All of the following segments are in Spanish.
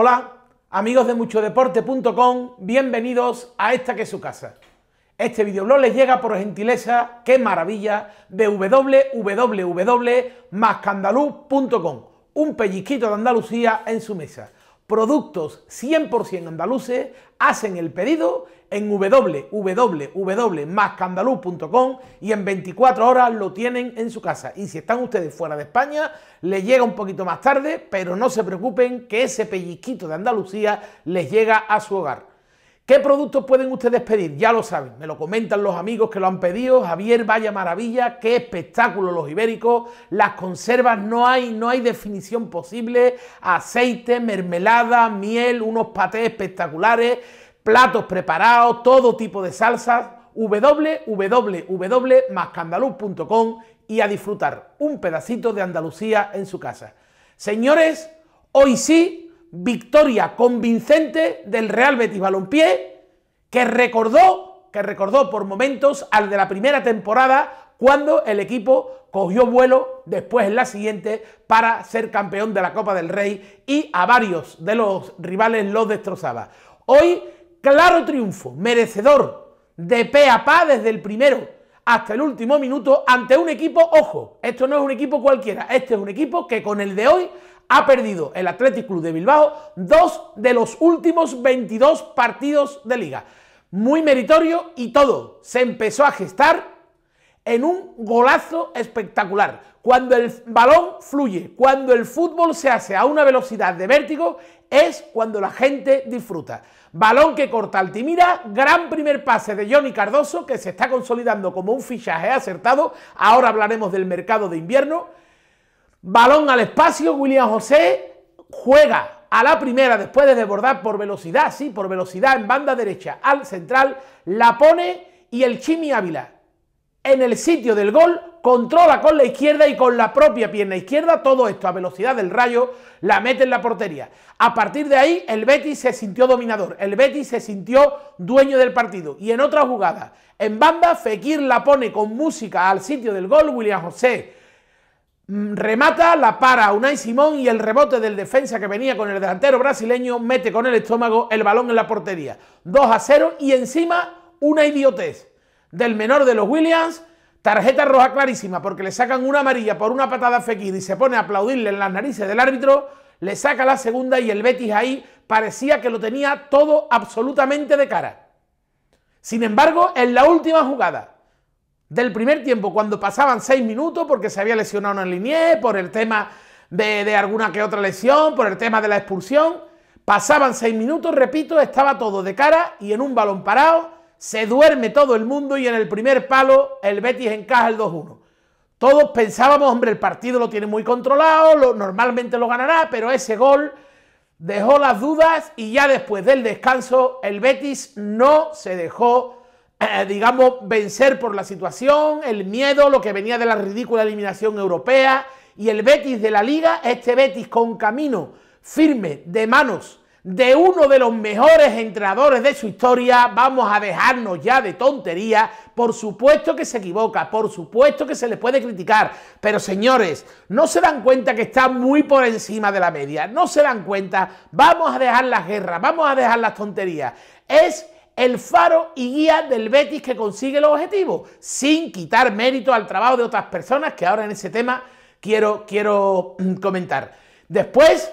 Hola, amigos de muchodeporte.com, bienvenidos a esta que es su casa. Este videoblog les llega por gentileza, qué maravilla, de www.mascandaluz.com, un pellizquito de Andalucía en su mesa productos 100% andaluces, hacen el pedido en www.mascandaluz.com y en 24 horas lo tienen en su casa. Y si están ustedes fuera de España, les llega un poquito más tarde, pero no se preocupen que ese pellizquito de Andalucía les llega a su hogar. ¿Qué productos pueden ustedes pedir? Ya lo saben, me lo comentan los amigos que lo han pedido. Javier, vaya maravilla, qué espectáculo los ibéricos. Las conservas no hay, no hay definición posible. Aceite, mermelada, miel, unos patés espectaculares, platos preparados, todo tipo de salsas. www.mascandaluz.com y a disfrutar un pedacito de Andalucía en su casa. Señores, hoy sí victoria convincente del Real Betis Balompié que recordó, que recordó por momentos al de la primera temporada cuando el equipo cogió vuelo después en la siguiente para ser campeón de la Copa del Rey y a varios de los rivales los destrozaba. Hoy, claro triunfo, merecedor de pe a pa desde el primero hasta el último minuto ante un equipo, ojo, esto no es un equipo cualquiera, este es un equipo que con el de hoy ha perdido el Athletic Club de Bilbao dos de los últimos 22 partidos de liga. Muy meritorio y todo se empezó a gestar en un golazo espectacular. Cuando el balón fluye, cuando el fútbol se hace a una velocidad de vértigo, es cuando la gente disfruta. Balón que corta Altimira, gran primer pase de Johnny Cardoso, que se está consolidando como un fichaje acertado. Ahora hablaremos del mercado de invierno. Balón al espacio, William José juega a la primera después de desbordar por velocidad, sí, por velocidad en banda derecha al central, la pone y el Chimi Ávila en el sitio del gol controla con la izquierda y con la propia pierna izquierda todo esto a velocidad del rayo, la mete en la portería. A partir de ahí el Betis se sintió dominador, el Betis se sintió dueño del partido. Y en otra jugada, en banda, Fekir la pone con música al sitio del gol, William José Mm, remata, la para Unai Simón y el rebote del defensa que venía con el delantero brasileño mete con el estómago el balón en la portería. 2 a 0 y encima una idiotez del menor de los Williams. Tarjeta roja clarísima porque le sacan una amarilla por una patada fequida y se pone a aplaudirle en las narices del árbitro. Le saca la segunda y el Betis ahí parecía que lo tenía todo absolutamente de cara. Sin embargo, en la última jugada, del primer tiempo, cuando pasaban seis minutos, porque se había lesionado en Linier, por el tema de, alguna que otra lesión, por el tema de la expulsión, pasaban seis minutos, repito, estaba todo de cara y en un balón parado, se duerme todo el mundo y en el primer palo el Betis encaja el 2-1. Todos pensábamos, hombre, el partido lo tiene muy controlado, lo, normalmente lo ganará, pero ese gol dejó las dudas y ya después del descanso el Betis no se dejó eh, digamos, vencer por la situación, el miedo, lo que venía de la ridícula eliminación europea y el Betis de la liga, este Betis con camino firme de manos de uno de los mejores entrenadores de su historia, vamos a dejarnos ya de tontería, por supuesto que se equivoca, por supuesto que se le puede criticar, pero señores, no se dan cuenta que está muy por encima de la media, no se dan cuenta, vamos a dejar las guerras, vamos a dejar las tonterías, es el faro y guía del Betis que consigue los objetivos, sin quitar mérito al trabajo de otras personas que ahora en ese tema quiero, quiero mm, comentar. Después,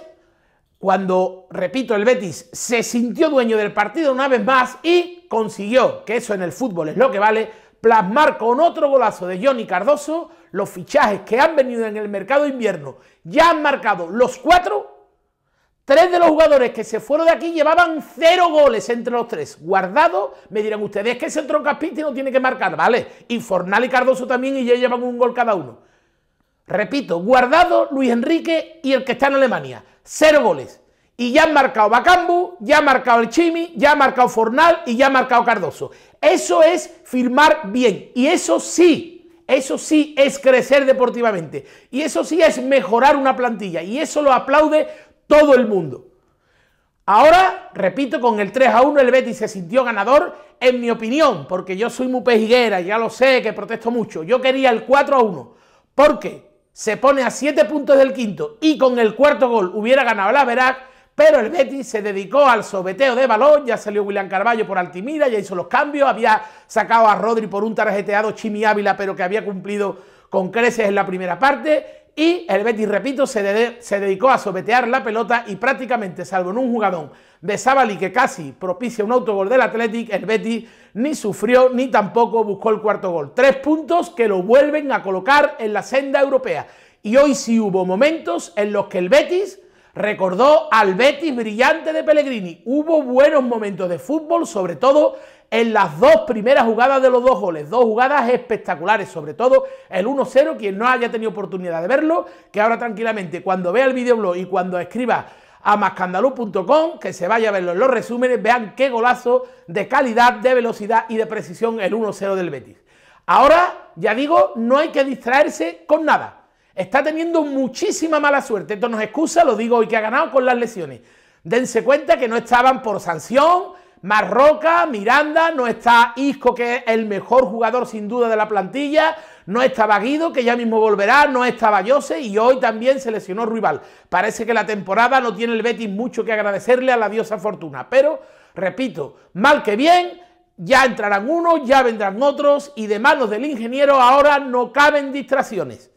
cuando, repito, el Betis se sintió dueño del partido una vez más y consiguió, que eso en el fútbol es lo que vale, plasmar con otro golazo de Johnny Cardoso los fichajes que han venido en el mercado invierno. Ya han marcado los cuatro Tres de los jugadores que se fueron de aquí llevaban cero goles entre los tres. Guardado, me dirán ustedes es que ese y no tiene que marcar, ¿vale? Y Fornal y Cardoso también y ya llevan un gol cada uno. Repito, Guardado, Luis Enrique y el que está en Alemania. Cero goles. Y ya han marcado Bacambu, ya ha marcado el Chimi, ya ha marcado Fornal y ya ha marcado Cardoso. Eso es firmar bien. Y eso sí, eso sí es crecer deportivamente. Y eso sí es mejorar una plantilla. Y eso lo aplaude todo el mundo. Ahora, repito, con el 3 a 1 el Betis se sintió ganador, en mi opinión, porque yo soy muy pejiguera, ya lo sé, que protesto mucho. Yo quería el 4 a 1, porque se pone a 7 puntos del quinto y con el cuarto gol hubiera ganado la Verac, pero el Betis se dedicó al sobeteo de balón, ya salió William Carballo por Altimira, ya hizo los cambios, había sacado a Rodri por un tarjeteado Chimi Ávila, pero que había cumplido con creces en la primera parte, y el Betis, repito, se, se, dedicó a sobetear la pelota y prácticamente, salvo en un jugadón de Zabali que casi propicia un autogol del Athletic, el Betis ni sufrió ni tampoco buscó el cuarto gol. Tres puntos que lo vuelven a colocar en la senda europea. Y hoy sí hubo momentos en los que el Betis Recordó al Betis brillante de Pellegrini. Hubo buenos momentos de fútbol, sobre todo en las dos primeras jugadas de los dos goles. Dos jugadas espectaculares, sobre todo el 1-0. Quien no haya tenido oportunidad de verlo, que ahora tranquilamente, cuando vea el videoblog y cuando escriba a mascandalú.com, que se vaya a verlo en los resúmenes, vean qué golazo de calidad, de velocidad y de precisión el 1-0 del Betis. Ahora, ya digo, no hay que distraerse con nada. Está teniendo muchísima mala suerte. Esto nos excusa, lo digo hoy que ha ganado con las lesiones. Dense cuenta que no estaban por sanción. Marroca, Miranda, no está Isco, que es el mejor jugador sin duda de la plantilla, no está Guido, que ya mismo volverá, no estaba Jose y hoy también se lesionó Rival. Parece que la temporada no tiene el Betis mucho que agradecerle a la diosa Fortuna, pero repito, mal que bien, ya entrarán unos, ya vendrán otros y de manos del ingeniero ahora no caben distracciones.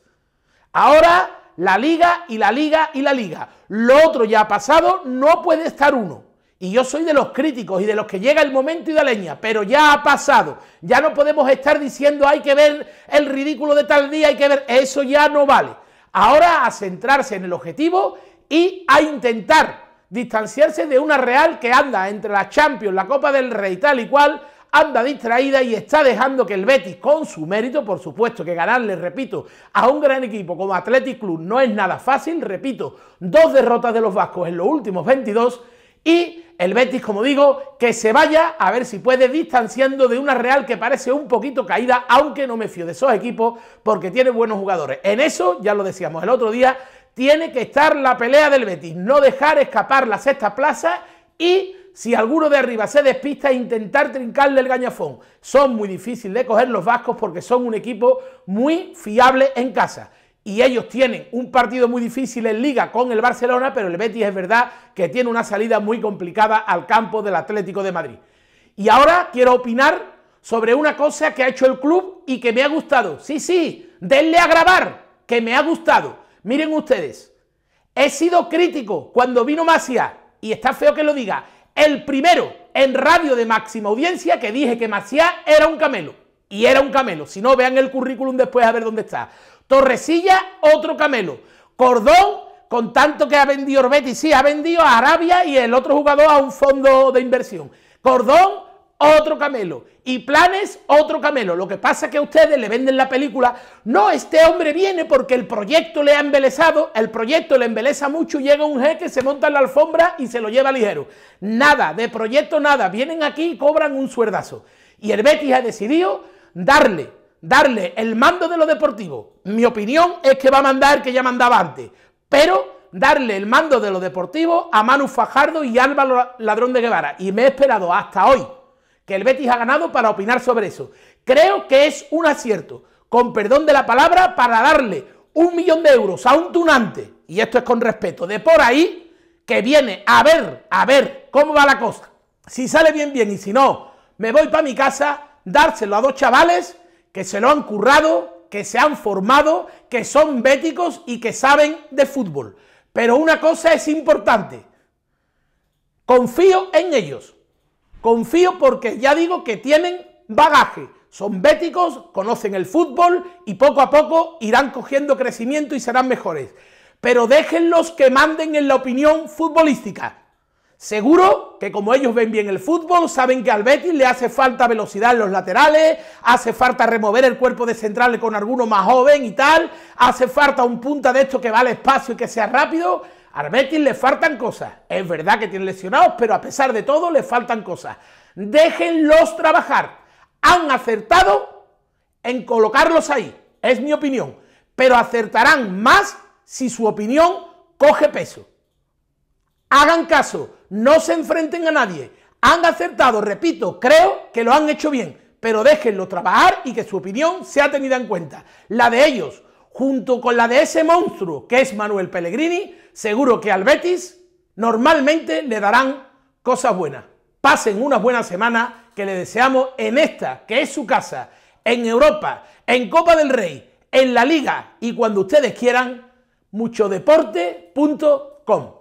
Ahora la liga y la liga y la liga. Lo otro ya ha pasado no puede estar uno. Y yo soy de los críticos y de los que llega el momento y da leña, pero ya ha pasado. Ya no podemos estar diciendo hay que ver el ridículo de tal día, hay que ver. Eso ya no vale. Ahora a centrarse en el objetivo y a intentar distanciarse de una Real que anda entre la Champions, la Copa del Rey, tal y cual, anda distraída y está dejando que el Betis, con su mérito, por supuesto, que ganarle, repito, a un gran equipo como Athletic Club no es nada fácil, repito, dos derrotas de los vascos en los últimos 22 y el Betis, como digo, que se vaya a ver si puede distanciando de una Real que parece un poquito caída, aunque no me fío de esos equipos porque tiene buenos jugadores. En eso, ya lo decíamos el otro día, tiene que estar la pelea del Betis, no dejar escapar la sexta plaza y si alguno de arriba se despista e intentar trincarle el gañafón. Son muy difíciles de coger los vascos porque son un equipo muy fiable en casa. Y ellos tienen un partido muy difícil en liga con el Barcelona, pero el Betis es verdad que tiene una salida muy complicada al campo del Atlético de Madrid. Y ahora quiero opinar sobre una cosa que ha hecho el club y que me ha gustado. Sí, sí, denle a grabar, que me ha gustado. Miren ustedes, he sido crítico cuando vino Masia, y está feo que lo diga, el primero en radio de máxima audiencia que dije que Maciá era un camelo. Y era un camelo. Si no, vean el currículum después a ver dónde está. Torrecilla, otro camelo. Cordón, con tanto que ha vendido Orbetti, sí, ha vendido a Arabia y el otro jugador a un fondo de inversión. Cordón, otro camelo. Y planes, otro camelo. Lo que pasa es que a ustedes le venden la película. No, este hombre viene porque el proyecto le ha embelezado, el proyecto le embeleza mucho, llega un jeque, se monta en la alfombra y se lo lleva ligero. Nada, de proyecto nada. Vienen aquí y cobran un suerdazo. Y el Betis ha decidido darle, darle el mando de los deportivo. Mi opinión es que va a mandar que ya mandaba antes. Pero darle el mando de los deportivo a Manu Fajardo y Álvaro Ladrón de Guevara. Y me he esperado hasta hoy que el Betis ha ganado para opinar sobre eso. Creo que es un acierto, con perdón de la palabra, para darle un millón de euros a un tunante, y esto es con respeto, de por ahí, que viene a ver, a ver cómo va la cosa. Si sale bien, bien, y si no, me voy para mi casa, dárselo a dos chavales que se lo han currado, que se han formado, que son béticos y que saben de fútbol. Pero una cosa es importante, confío en ellos. Confío porque ya digo que tienen bagaje, son béticos, conocen el fútbol y poco a poco irán cogiendo crecimiento y serán mejores. Pero déjenlos que manden en la opinión futbolística. Seguro que como ellos ven bien el fútbol, saben que al Betis le hace falta velocidad en los laterales, hace falta remover el cuerpo de centrales con alguno más joven y tal, hace falta un punta de esto que vale espacio y que sea rápido al Arbetis le faltan cosas. Es verdad que tiene lesionados, pero a pesar de todo le faltan cosas. Déjenlos trabajar. Han acertado en colocarlos ahí. Es mi opinión. Pero acertarán más si su opinión coge peso. Hagan caso. No se enfrenten a nadie. Han acertado, repito, creo que lo han hecho bien. Pero déjenlo trabajar y que su opinión sea tenida en cuenta. La de ellos junto con la de ese monstruo que es Manuel Pellegrini, seguro que al Betis normalmente le darán cosas buenas. Pasen una buena semana que le deseamos en esta, que es su casa, en Europa, en Copa del Rey, en la Liga y cuando ustedes quieran, muchodeporte.com.